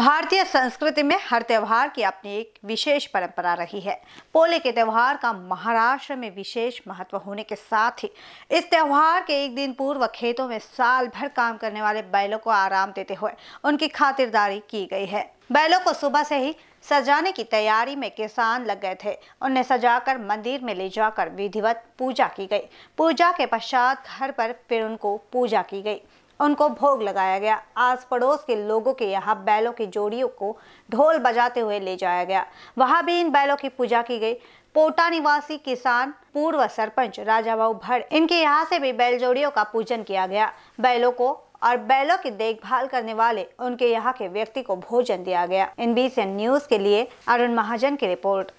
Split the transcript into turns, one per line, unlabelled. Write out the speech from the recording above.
भारतीय संस्कृति में हर त्यौहार की अपनी एक विशेष परंपरा रही है पोले के त्यौहार का महाराष्ट्र में विशेष महत्व होने के साथ ही इस त्यौहार के एक दिन पूर्व खेतों में साल भर काम करने वाले बैलों को आराम देते हुए उनकी खातिरदारी की गई है बैलों को सुबह से ही सजाने की तैयारी में किसान लग गए थे उन्हें सजाकर मंदिर में ले जाकर विधिवत पूजा की गई पूजा के पश्चात घर पर फिर उनको पूजा की गई उनको भोग लगाया गया आस पड़ोस के लोगों के यहाँ बैलों की जोड़ियों को ढोल बजाते हुए ले जाया गया वहाँ भी इन बैलों की पूजा की गई पोटा निवासी किसान पूर्व सरपंच राजा भाऊ भट्ट इनके यहाँ से भी बैल जोड़ियों का पूजन किया गया बैलों को और बैलों की देखभाल करने वाले उनके यहाँ के व्यक्ति को भोजन दिया गया इन बीस न्यूज के लिए अरुण महाजन की रिपोर्ट